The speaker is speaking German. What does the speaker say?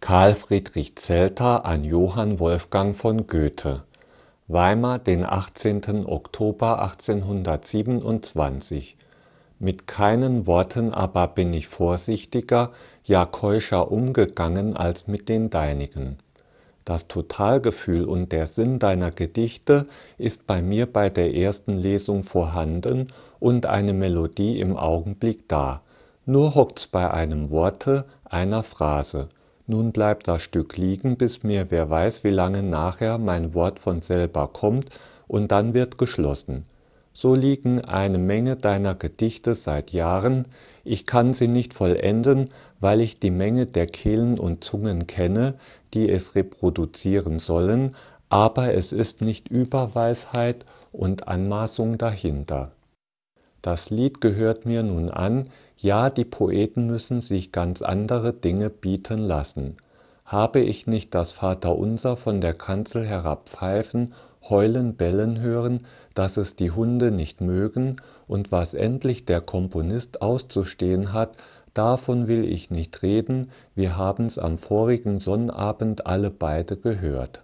Karl Friedrich Zelter an Johann Wolfgang von Goethe Weimar, den 18. Oktober 1827 Mit keinen Worten aber bin ich vorsichtiger, ja keuscher umgegangen als mit den deinigen. Das Totalgefühl und der Sinn deiner Gedichte ist bei mir bei der ersten Lesung vorhanden und eine Melodie im Augenblick da, nur hockts bei einem Worte, einer Phrase nun bleibt das Stück liegen, bis mir wer weiß wie lange nachher mein Wort von selber kommt, und dann wird geschlossen. So liegen eine Menge deiner Gedichte seit Jahren, ich kann sie nicht vollenden, weil ich die Menge der Kehlen und Zungen kenne, die es reproduzieren sollen, aber es ist nicht Überweisheit und Anmaßung dahinter. Das Lied gehört mir nun an, ja, die Poeten müssen sich ganz andere Dinge bieten lassen. Habe ich nicht das Vaterunser von der Kanzel herabpfeifen, heulen, bellen hören, dass es die Hunde nicht mögen, und was endlich der Komponist auszustehen hat, davon will ich nicht reden, wir haben's am vorigen Sonnabend alle beide gehört.